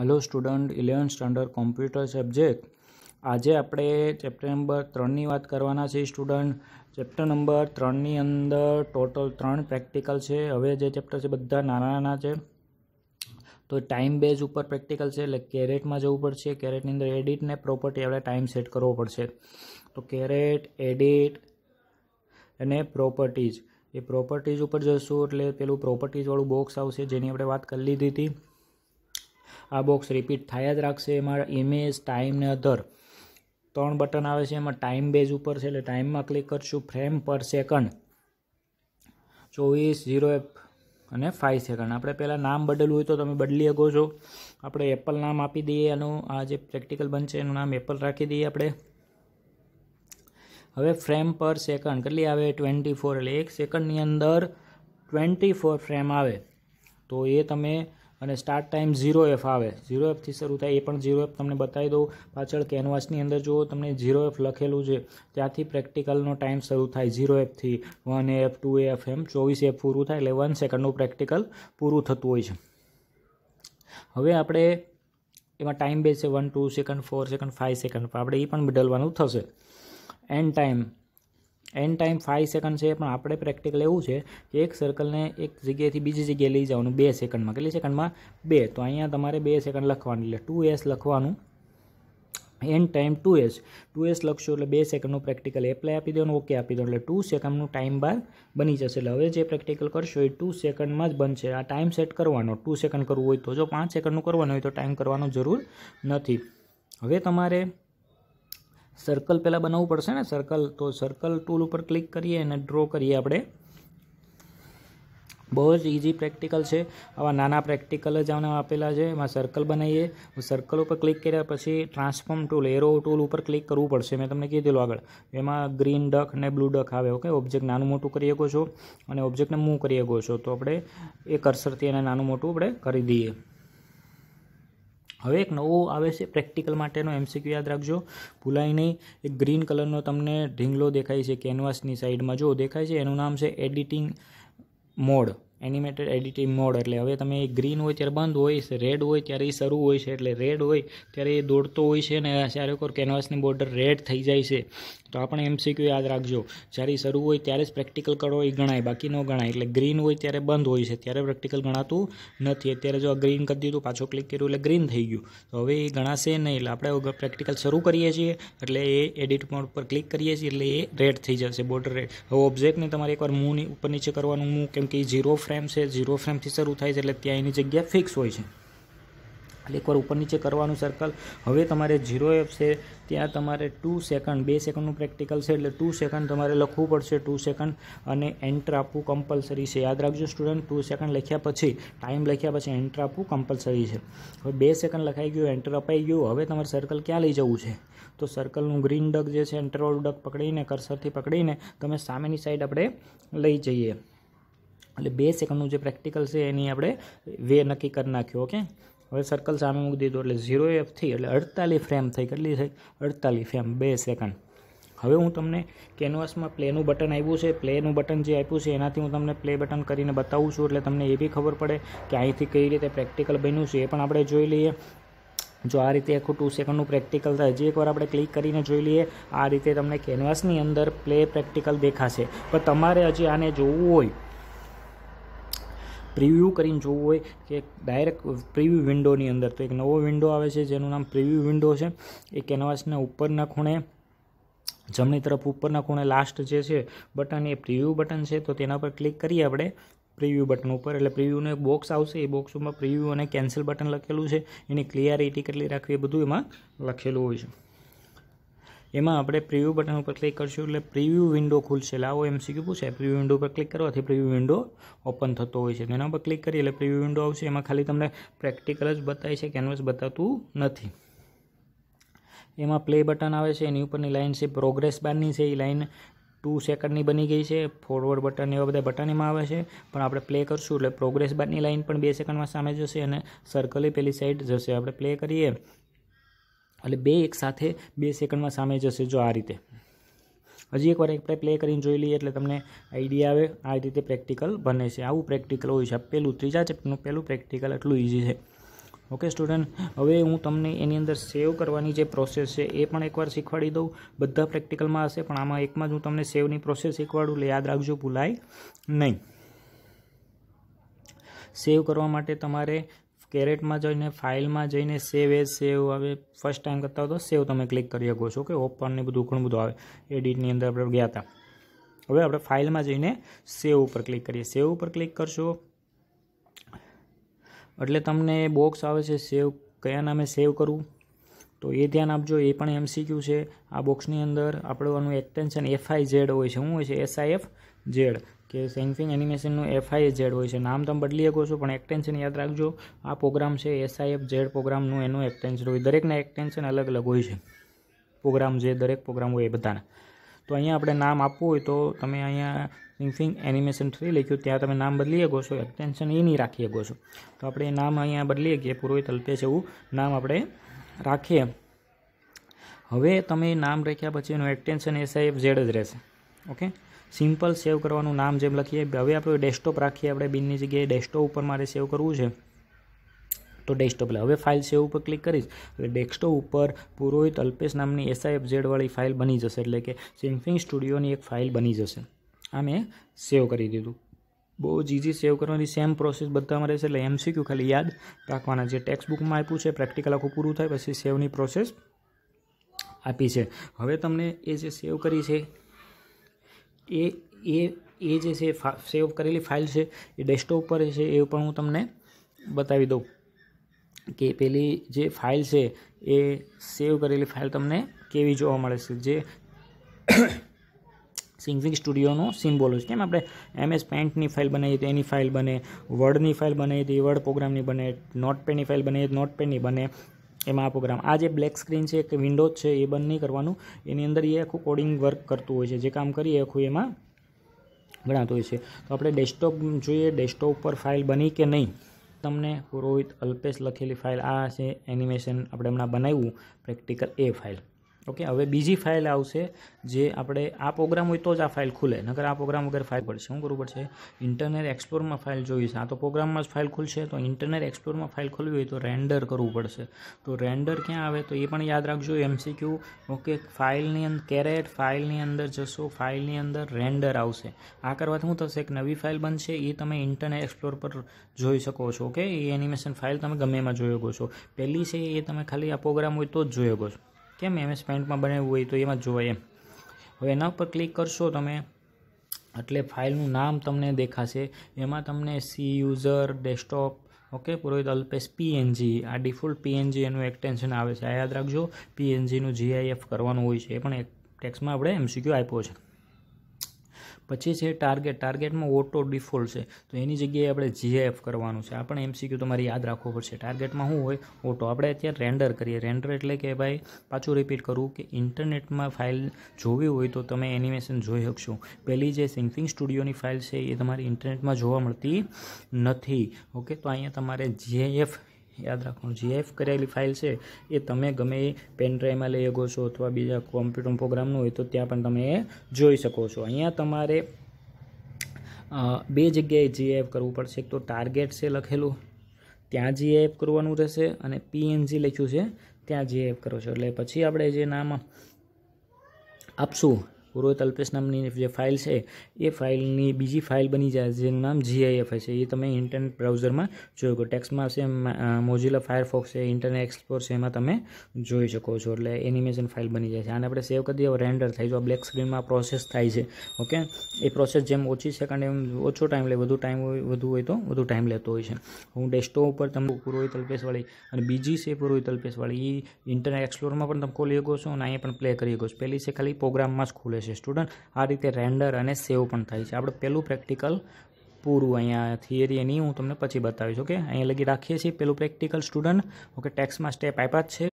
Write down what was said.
hello student eleven standard computer subject આજે આપણે chapter number ત્રણની વાત કરવાના છીએ સ્ટુડન્ટ ચેપ્ટર નંબર ત્રણની અંદર ટોટલ ત્રણ પ્રેક્ટિકલ છે હવે જે ચેપ્ટર છે બધા નાના નાના છે તો ટાઈમ બેઝ ઉપર પ્રેક્ટિકલ છે એટલે કેરેટમાં જવું પડશે કેરેટની અંદર એડિટ ને પ્રોપર્ટી આપણે ટાઈમ સેટ કરવો પડશે તો કેરેટ એડિટ અને પ્રોપર્ટીઝ એ પ્રોપર્ટીઝ ઉપર જશું એટલે પેલું પ્રોપર્ટીઝવાળું બોક્સ આવશે જેની આપણે વાત કરી લીધી હતી આ બોક્સ રિપીટ થાય જ રાખશે એમાં ઇમેજ ટાઈમ ને અધર ત્રણ બટન આવે છે એમાં ટાઈમ બેઝ ઉપર છે એટલે ટાઈમમાં ક્લિક કરશું ફ્રેમ પર સેકન્ડ ચોવીસ ઝીરો એફ અને ફાઇવ સેકન્ડ આપણે પહેલાં નામ બદલવું હોય તો તમે બદલી શકો છો આપણે એપલ નામ આપી દઈએ એનું આ જે પ્રેક્ટિકલ બનશે એનું નામ એપલ રાખી દઈએ આપણે હવે ફ્રેમ પર સેકન્ડ કેટલી આવે ટ્વેન્ટી ફોર એટલે એક સેકન્ડની અંદર ટ્વેન્ટી ફોર ફ્રેમ આવે તો એ તમે અને સ્ટાર્ટ ટાઈમ ઝીરો એફ આવે ઝીરો એફથી શરૂ થાય એ પણ ઝીરો એફ તમને બતાવી દઉં પાછળ કેનવાસની અંદર જુઓ તમને ઝીરો એફ લખેલું છે ત્યાંથી પ્રેક્ટિકલનો ટાઈમ શરૂ થાય ઝીરો એફથી વન એફ ટુ એફ એમ ચોવીસ એફ પૂરું થાય એટલે વન સેકન્ડનું પ્રેક્ટિકલ પૂરું થતું હોય છે હવે આપણે એમાં ટાઈમ બેસે one two second four second five second આપણે એ પણ બદલવાનું થશે end time end time five second છે પણ આપણે પ્રેક્ટિકલ એવું છે કે એક સર્કલને એક જગ્યાએથી બીજી જગ્યાએ લઈ જવાનું બે સેકન્ડમાં કેટલી સેકન્ડમાં બે તો અહીંયા તમારે બે સેકન્ડ લખવાનું એટલે ટુ એસ લખવાનું end time two S two S લખશો એટલે બે સેકન્ડનું પ્રેક્ટિકલ એપ્લાય આપી દેવાનું ઓકે આપી દો એટલે ટુ સેકન્ડનું ટાઈમ બાર બની જશે એટલે હવે જે પ્રેક્ટિકલ કરશો એ ટુ સેકન્ડમાં જ બનશે આ ટાઈમ સેટ કરવાનો ટુ સેકન્ડ કરવું હોય તો જો પાંચ સેકન્ડનું કરવાનું હોય તો ટાઈમ કરવાનો જરૂર નથી હવે તમારે સર્કલ પહેલાં બનાવવું પડશે ને સર્કલ તો સર્કલ ટૂલ ઉપર ક્લિક કરીએ અને ડ્રો કરીએ આપણે બહુ જ ઇઝી પ્રેક્ટિકલ છે આવા નાના પ્રેક્ટિકલ જ આમને આપેલા છે એમાં સર્કલ બનાવીએ સર્કલ ઉપર ક્લિક કર્યા પછી ટ્રાન્સફોર્મ ટૂલ એરો ટૂલ ઉપર ક્લિક કરવું પડશે મેં તમને કીધેલું આગળ એમાં ગ્રીન ડક અને બ્લુ ડક આવે ઓકે ઓબ્જેક્ટ નાનું મોટું કરી શકો છો અને ઓબ્જેક્ટને મૂવ કરી શકો છો તો આપણે એ કરસરથી એને નાનું મોટું આપણે કરી દઈએ હવે એક નવું આવે છે પ્રેક્ટિકલ માટેનો એમસીક્યુ યાદ રાખજો ભૂલાય નહીં એક ગ્રીન કલરનો તમને ઢીંગલો દેખાય છે કેનવાસની સાઈડમાં જો દેખાય છે એનું નામ છે editing mode animated editing mode એટલે હવે તમે એ ગ્રીન હોય ત્યારે બંધ હોય રેડ હોય ત્યારે એ શરૂ હોય છે એટલે રેડ હોય ત્યારે એ દોડતો હોય છે ને ચારેકોર કેનવાસની બોર્ડર રેડ થઈ જાય છે તો આપણે એમસીક્યુ યાદ રાખજો જ્યારે શરૂ હોય ત્યારે જ પ્રેક્ટિકલ કરો એ ગણાય બાકી ન ગણાય એટલે ગ્રીન હોય ત્યારે બંધ હોય છે ત્યારે પ્રેક્ટિકલ ગણાતું નથી અત્યારે જો ગ્રીન કરી દીધું પાછો ક્લિક કર્યું એટલે ગ્રીન થઈ ગયું તો હવે એ ગણાશે નહીં એટલે આપણે પ્રેક્ટિકલ શરૂ કરીએ છીએ એટલે એ એડિટ મોડ પર ક્લિક કરીએ છીએ એટલે એ રેડ થઈ જશે બોર્ડર રેડ હવે ઓબ્જેક્ટને તમારે એકવાર મૂવ ઉપર નીચે કરવાનું મૂવ કેમ કે ઝીરો ફ્રેમ છે ઝીરો ફ્રેમથી શરૂ થાય છે એટલે ત્યાં એની જગ્યા ફિક્સ હોય છે એટલે એકવાર ઉપર નીચે કરવાનું સર્કલ હવે તમારે ઝીરો એફ છે ત્યાં તમારે ટુ સેકન્ડ બે સેકન્ડનું પ્રેક્ટિકલ છે એટલે ટુ સેકન્ડ તમારે લખવું પડશે ટુ સેકન્ડ અને એન્ટર આપવું કમ્પલસરી છે યાદ રાખજો સ્ટુડન્ટ ટુ સેકન્ડ લખ્યા પછી ટાઈમ લખ્યા પછી એન્ટર આપવું કમ્પલસરી છે હવે બે સેકન્ડ લખાઈ ગયું એન્ટર અપાઈ ગયું હવે તમારે સર્કલ ક્યાં લઈ જવું છે તો સર્કલનું ગ્રીન ડગ જે છે એન્ટરવાળું ડગ પકડીને કર્સરથી પકડીને તમે સામેની સાઈડ આપણે લઈ જઈએ એટલે બે સેકન્ડનું જે પ્રેક્ટિકલ છે એની આપણે વે નક્કી કરી નાખ્યો ઓકે હવે સર્કલ સામે મૂકી દીધું એટલે ઝીરો એફથી એટલે અડતાલીસ ફ્રેમ થઈ કેટલી થઈ અડતાલીસ ફ્રેમ બે સેકન્ડ હવે હું તમને કેનવાસમાં પ્લેનું બટન આવ્યું છે પ્લેનું બટન જે આપ્યું છે એનાથી હું તમને પ્લે બટન કરીને બતાવું છું એટલે તમને એ બી ખબર પડે કે અહીંથી કઈ રીતે પ્રેક્ટિકલ બન્યું છે એ પણ આપણે જોઈ લઈએ જો આ રીતે આખું ટુ સેકન્ડનું પ્રેક્ટિકલ થાય હજી એકવાર આપણે ક્લિક કરીને જોઈ લઈએ આ રીતે તમને કેનવાસની અંદર પ્લે પ્રેક્ટિકલ દેખાશે પણ તમારે હજી આને જોવું હોય પ્રિવ્યૂ કરીને જોવું હોય કે ડાયરેક્ટ પ્રિવ્યૂ વિન્ડોની અંદર તો એક નવો વિન્ડો આવે છે જેનું નામ પ્રિવ્યૂ વિન્ડો છે એ કેનવાસને ઉપરના ખૂણે જમણી તરફ ઉપરના ખૂણે લાસ્ટ જે છે બટન એ પ્રિવ્યૂ બટન છે તો તેના પર ક્લિક કરીએ આપણે પ્રિવ્યૂ બટન ઉપર એટલે પ્રિવ્યૂનું એક બોક્સ આવશે એ બોક્સમાં પ્રિવ્યૂ અને કેન્સલ બટન લખેલું છે એની ક્લિયરિટી કેટલી રાખવી એ બધું એમાં લખેલું હોય છે એમાં આપણે પ્રિવ્યૂ બટન ઉપર ક્લિક કરશું એટલે પ્રિવ્યૂ વિન્ડો ખુલશે એટલે આવો એમસીક્યુ પૂછે પ્રિવ્યૂ વિન્ડો પર ક્લિક કરવાથી પ્રિવ્યૂ વિન્ડો ઓપન થતો હોય છે એના પર ક્લિક કરીએ એટલે પ્રિવ્યૂ વિન્ડો આવશે એમાં ખાલી તમને પ્રેક્ટિકલ જ બતાવે છે કેનવસ બતાવતું નથી એમાં પ્લે બટન આવે છે એની ઉપરની લાઇન છે પ્રોગ્રેસ બારની છે એ લાઇન ટુ સેકન્ડની બની ગઈ છે ફોરવર્ડ બટન એવા બધા બટન એમાં આવે છે પણ આપણે પ્લે કરશું એટલે પ્રોગ્રેસ બારની લાઇન પણ બે સેકન્ડમાં સામે જશે અને સર્કલી પેલી સાઈડ જશે આપણે પ્લે કરીએ એટલે બે એક સાથે બે સેકન્ડમાં સામે જશે જો આ રીતે હજી એકવાર આપણે પ્લે કરીને જોઈ લઈએ એટલે તમને આઈડિયા આવે આ રીતે પ્રેક્ટિકલ બને છે આવું પ્રેક્ટિકલ હોય છે પહેલું ત્રીજા ચેપ્ટરનું પહેલું પ્રેક્ટિકલ એટલું ઇઝી છે ઓકે સ્ટુડન્ટ હવે હું તમને એની અંદર સેવ કરવાની જે પ્રોસેસ છે એ પણ એકવાર શીખવાડી દઉં બધા પ્રેક્ટિકલમાં હશે પણ આમાં એકમાં જ હું તમને સેવની પ્રોસેસ શીખવાડું એટલે યાદ રાખજો ભૂલાય નહીં સેવ કરવા માટે તમારે કેરેટમાં જઈને ફાઇલમાં જઈને સેવ એ સેવ હવે ફર્સ્ટ ટાઈમ કરતા હો તો સેવ તમે ક્લિક કરી શકો છો કે ઓપન ને બધું ઘણું બધું આવે એડિટની અંદર આપણે ગયા હતા હવે આપણે ફાઇલમાં જઈને સેવ ઉપર ક્લિક કરીએ સેવ ઉપર ક્લિક કરશો એટલે તમને બોક્સ આવે છે સેવ કયા નામે સેવ કરવું તો એ ધ્યાન આપજો એ પણ એમસીક્યુ છે આ બોક્સની અંદર આપણું એનું એક્સટેન્શન એફઆઈ ઝેડ હોય છે શું હોય છે એસઆઈએફ ઝેડ કે સેન્સિંગ એનિમેશનનું એફઆઈ ઝેડ હોય છે નામ તમે બદલી શકો છો પણ એક્ટેન્શન યાદ રાખજો આ પ્રોગ્રામ છે એસઆઈએફ ઝેડ પ્રોગ્રામનું એનું એક્ટેન્શન હોય દરેકના એક્સટેન્શન અલગ અલગ હોય છે પ્રોગ્રામ જે દરેક પ્રોગ્રામ હોય એ બધાના તો અહીંયા આપણે નામ આપવું હોય તો તમે અહીંયા સેન્સિંગ એનિમેશન થ્રી લખ્યું ત્યાં તમે નામ બદલી શકો છો એક્સટેન્શન એ નહીં રાખી શકો છો તો આપણે નામ અહીંયા બદલીએ કે પુરોહિત અલ્પેશ એવું નામ આપણે રાખીએ હવે તમે નામ રાખ્યા પછી એનું એક્સટેન્શન એસઆઈએફ ઝેડ જ રહેશે ઓકે સિમ્પલ સેવ કરવાનું નામ જેમ લખીએ હવે આપણે ડેસ્કટોપ રાખીએ આપણે બિનની જગ્યાએ ડેસ્કટોપ ઉપર મારે સેવ કરવું છે તો ડેસ્કટોપ લે હવે ફાઇલ સેવ ઉપર ક્લિક કરીશ એટલે ડેસ્કટોપ ઉપર પુરોહિત અલ્પેશ નામની એસઆઈએફ ઝેડવાળી ફાઇલ બની જશે એટલે કે સિમ્ફિંગ સ્ટુડિયોની એક ફાઇલ બની જશે આ મેં સેવ કરી દીધું બહુ જ ઇઝી સેવ કરવાની સેમ પ્રોસેસ બધામાં રહેશે એટલે એમસીક્યુ ખાલી યાદ રાખવાના જે ટેક્સ્ટબુકમાં આપ્યું છે પ્રેક્ટિકલ આખું પૂરું થાય પછી સેવની પ્રોસેસ આપી છે હવે તમને એ જે સેવ કરી છે એ એ એ જે છે સેવ કરેલી ફાઇલ છે એ ડેસ્કટોપ પર છે એ પણ હું તમને બતાવી દઉં કે પેલી જે ફાઇલ છે એ સેવ કરેલી ફાઇલ તમને કેવી જોવા મળે છે જે સિંગિંગ સ્ટુડિયોનો સિમ્બોલ છે કેમ આપણે એમએસ પેન્ટની ફાઇલ બનાવીએ તો એની ફાઇલ બને વર્ડની ફાઇલ બનાવીએ તો એ વર્ડ પ્રોગ્રામની બને નોટપેડની ફાઇલ બનાવીએ તો નોટપેડની બને એમાં આ પ્રોગ્રામ આ જે બ્લેક સ્ક્રીન છે કે વિન્ડોઝ છે એ બંધ નહીં કરવાનું એની અંદર એ આખું કોડિંગ વર્ક કરતું હોય છે જે કામ કરીએ આખું એમાં ગણાતું હોય છે તો આપણે ડેસ્કટોપ જોઈએ ડેસ્કટોપ પર ફાઇલ બની કે નહીં તમને પુરોહિત અલ્પેશ લખેલી ફાઇલ આ છે એનિમેશન આપણે હમણાં બનાવ્યું પ્રેક્ટિકલ એ ફાઇલ ઓકે હવે બીજી ફાઇલ આવશે જે આપણે આ પ્રોગ્રામ હોય તો જ આ ફાઇલ ખુલે નકર આ પ્રોગ્રામ વગર ફાઇલ પડશે શું કરવું પડશે ઇન્ટરનેટ એક્સપ્લોરમાં ફાઇલ જોઈ છે આ તો પ્રોગ્રામમાં જ ફાઇલ ખુલશે તો ઇન્ટરનેટ એક્સપ્લોરમાં ફાઇલ ખોલવી હોય તો રેન્ડર કરવું પડશે તો રેન્ડર ક્યાં આવે તો એ પણ યાદ રાખજો એમસીક્યુ ઓકે ફાઇલની અંદર કેરેટ ફાઇલની અંદર જશો ફાઇલની અંદર રેન્ડર આવશે આ કરવાથી શું થશે એક નવી ફાઇલ બનશે એ તમે ઇન્ટરનેટ એક્સપ્લોર પર જોઈ શકો છો ઓકે એ એનિમેશન ફાઇલ તમે ગમે એમાં જોઈ શકો છો પહેલી છે એ તમે ખાલી આ પ્રોગ્રામ હોય તો જ જોઈ શકો છો કેમ એમએસ પેન્ટમાં બનાવ્યું હોય તો એમાં જોવે એમ હવે એના ઉપર ક્લિક કરશો તમે એટલે ફાઇલનું નામ તમને દેખાશે એમાં તમને C user desktop okay Purohit Alpesh PNG આ ડિફોલ્ટ પીએનજી એનું એક્ટેન્શન આવે છે આ યાદ રાખજો પીએનજીનું જીઆઈએફ કરવાનું હોય છે એ પણ એક ટેક્સમાં આપણે એમસીક્યુ આપ્યો છે પછી છે ટાર્ગેટ ટાર્ગેટમાં ઓટો ડિફોલ્ટ છે તો એની જગ્યાએ આપણે જીએફ કરવાનું છે આપણે એમસીક્યુ તમારે યાદ રાખવું પડશે ટાર્ગેટમાં શું હોય ઓટો આપણે અત્યારે રેન્ડર કરીએ રેન્ડર એટલે કે ભાઈ પાછું રિપીટ કરવું કે ઇન્ટરનેટમાં ફાઇલ જોવી હોય તો તમે એનિમેશન જોઈ શકશો પહેલી જે સિન્ફિંગ સ્ટુડિયોની ફાઇલ છે એ તમારી ઇન્ટરનેટમાં જોવા મળતી નથી ઓકે તો અહીંયા તમારે જીએફ યાદ રાખવાનું જીએફ કરેલી ફાઇલ છે એ તમે ગમે એ પેનડ્રાઈવમાં લઈ શકો છો અથવા બીજા કોમ્પ્યુટર પ્રોગ્રામનું હોય તો ત્યાં પણ તમે એ જોઈ શકો છો અહીંયા તમારે બે જગ્યાએ જીએફ કરવું પડશે એક તો ટાર્ગેટ છે લખેલું ત્યાં જીએફ કરવાનું રહેશે અને પીએનજી લખ્યું છે ત્યાં જીએફ કરો છો એટલે પછી આપણે જે નામ આપશું પુરોહિત અલ્પેશ નામની જે ફાઇલ છે એ ફાઇલની બીજી ફાઇલ બની જાય જેનું નામ જીઆઈએફ છે એ તમે ઇન્ટરનેટ બ્રાઉઝરમાં જોઈ શકો ટેક્સમાં આવશે મોઝિલા ફાયરફોક્સ છે ઇન્ટરનેટ એક્સપ્લોર છે એમાં તમે જોઈ શકો છો એટલે એનિમેશન ફાઇલ બની જાય છે અને આપણે સેવ કરી દઈએ રેન્ડર થાય છે બ્લેક સ્ક્રીનમાં પ્રોસેસ થાય છે ઓકે એ પ્રોસેસ જેમ ઓછી છે કારણ એમ ઓછો ટાઈમ લે વધુ ટાઈમ હોય વધુ હોય તો વધુ ટાઈમ લેતો હોય છે હું ડેસ્કટોપ ઉપર તમને પુરોહિત અલ્પેશવાળી અને બીજી છે પુરોહિત તલપેશવાળી એ ઇન્ટરનેટ એક્સપ્લોરમાં પણ તમે ખોલી શકો છો અને અહીંયા પણ પ્લે કરી શકો છો પહેલી છે ખાલી પ્રોગ્રામમાં જ ખુલે છે સ્ટુડન્ટ આ રીતે રેન્ડર અને સેવ પણ થાય છે આપણે પહેલું પ્રેક્ટિકલ પૂરું અહીંયા થિયરી એની હું તમને પછી બતાવીશ ઓકે અહીંયા લગી રાખીએ છીએ પેલું પ્રેક્ટિકલ સ્ટુડન્ટ ઓકે ટેક્સમાં સ્ટેપ આપ્યા જ છે